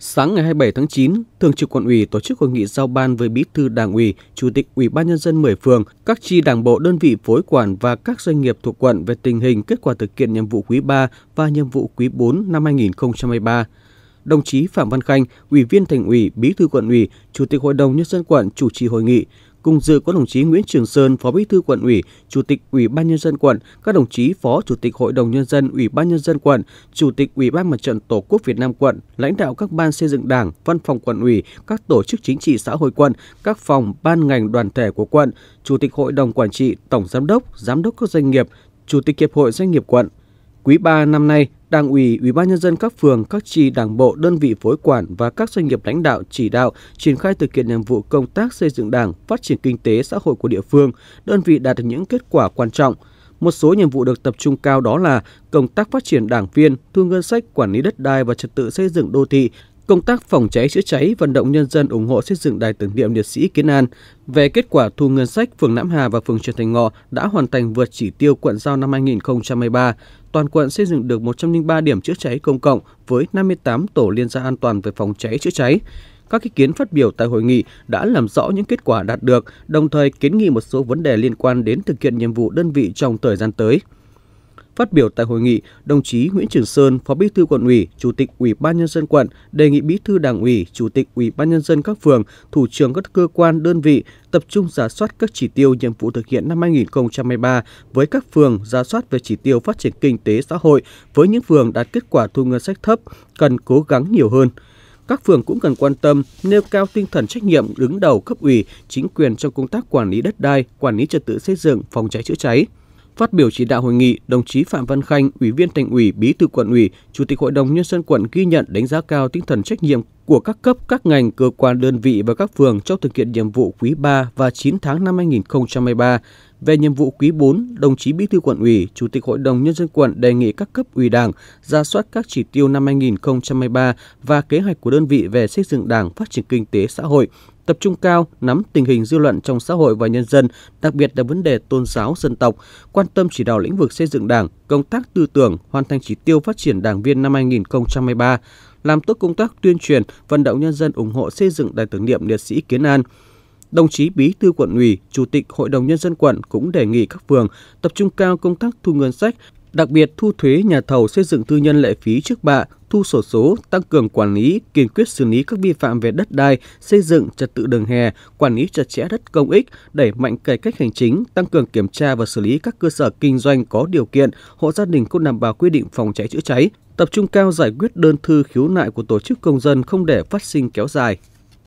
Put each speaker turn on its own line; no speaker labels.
Sáng ngày 27 tháng 9, Thường trực Quận ủy tổ chức hội nghị giao ban với Bí thư Đảng ủy, Chủ tịch Ủy ban nhân dân 10 phường, các chi đảng bộ đơn vị phối quản và các doanh nghiệp thuộc quận về tình hình kết quả thực hiện nhiệm vụ quý 3 và nhiệm vụ quý 4 năm 2023. Đồng chí Phạm Văn Khanh, Ủy viên Thành ủy, Bí thư Quận ủy, Chủ tịch Hội đồng nhân dân quận chủ trì hội nghị, Cùng dự có đồng chí Nguyễn Trường Sơn, Phó Bí thư quận ủy, Chủ tịch Ủy ban nhân dân quận, các đồng chí Phó Chủ tịch Hội đồng nhân dân Ủy ban nhân dân quận, Chủ tịch Ủy ban Mặt trận Tổ quốc Việt Nam quận, lãnh đạo các ban xây dựng Đảng, văn phòng quận ủy, các tổ chức chính trị xã hội quận, các phòng ban ngành đoàn thể của quận, Chủ tịch Hội đồng quản trị, Tổng giám đốc, giám đốc các doanh nghiệp, Chủ tịch Hiệp hội Doanh nghiệp quận. Quý 3 năm nay, Đảng ủy, Ủy ban nhân dân các phường, các chi đảng bộ, đơn vị phối quản và các doanh nghiệp lãnh đạo chỉ đạo triển khai thực hiện nhiệm vụ công tác xây dựng Đảng, phát triển kinh tế xã hội của địa phương, đơn vị đạt được những kết quả quan trọng. Một số nhiệm vụ được tập trung cao đó là công tác phát triển đảng viên, thu ngân sách, quản lý đất đai và trật tự xây dựng đô thị, công tác phòng cháy chữa cháy vận động nhân dân ủng hộ xây dựng đài tưởng niệm liệt sĩ Kiến An. Về kết quả thu ngân sách, phường nẵm Hà và phường Trần Thành Ngọ đã hoàn thành vượt chỉ tiêu quận giao năm 2023. Toàn quận xây dựng được 103 điểm chữa cháy công cộng với 58 tổ liên gia an toàn về phòng cháy chữa cháy. Các ý kiến phát biểu tại hội nghị đã làm rõ những kết quả đạt được, đồng thời kiến nghị một số vấn đề liên quan đến thực hiện nhiệm vụ đơn vị trong thời gian tới. Phát biểu tại hội nghị, đồng chí Nguyễn Trường Sơn, Phó Bí thư quận ủy, Chủ tịch Ủy ban nhân dân quận đề nghị Bí thư Đảng ủy, Chủ tịch Ủy ban nhân dân các phường, thủ trưởng các cơ quan đơn vị tập trung giả soát các chỉ tiêu nhiệm vụ thực hiện năm 2023 với các phường giả soát về chỉ tiêu phát triển kinh tế xã hội với những phường đạt kết quả thu ngân sách thấp cần cố gắng nhiều hơn các phường cũng cần quan tâm nêu cao tinh thần trách nhiệm đứng đầu cấp ủy, chính quyền trong công tác quản lý đất đai, quản lý trật tự xây dựng, phòng cháy chữa cháy. Phát biểu chỉ đạo hội nghị, đồng chí Phạm Văn Khanh, Ủy viên Thành ủy, Bí thư Quận ủy, Chủ tịch Hội đồng nhân dân quận ghi nhận đánh giá cao tinh thần trách nhiệm của các cấp, các ngành, cơ quan đơn vị và các phường trong thực hiện nhiệm vụ quý 3 và 9 tháng năm 2023. Về nhiệm vụ quý 4, đồng chí Bí thư Quận ủy, Chủ tịch Hội đồng nhân dân quận đề nghị các cấp ủy Đảng ra soát các chỉ tiêu năm 2023 và kế hoạch của đơn vị về xây dựng Đảng, phát triển kinh tế xã hội, tập trung cao nắm tình hình dư luận trong xã hội và nhân dân, đặc biệt là vấn đề tôn giáo dân tộc, quan tâm chỉ đạo lĩnh vực xây dựng Đảng, công tác tư tưởng, hoàn thành chỉ tiêu phát triển đảng viên năm 2023, làm tốt công tác tuyên truyền, vận động nhân dân ủng hộ xây dựng đài tưởng niệm liệt sĩ Kiến An. Đồng chí Bí thư quận ủy, Chủ tịch Hội đồng nhân dân quận cũng đề nghị các phường tập trung cao công tác thu ngân sách, Đặc biệt, thu thuế nhà thầu xây dựng tư nhân lệ phí trước bạ, thu sổ số, tăng cường quản lý, kiên quyết xử lý các vi phạm về đất đai, xây dựng, trật tự đường hè, quản lý chặt chẽ đất công ích, đẩy mạnh cải cách hành chính, tăng cường kiểm tra và xử lý các cơ sở kinh doanh có điều kiện, hộ gia đình không đảm bảo quy định phòng cháy chữa cháy, tập trung cao giải quyết đơn thư khiếu nại của tổ chức công dân không để phát sinh kéo dài.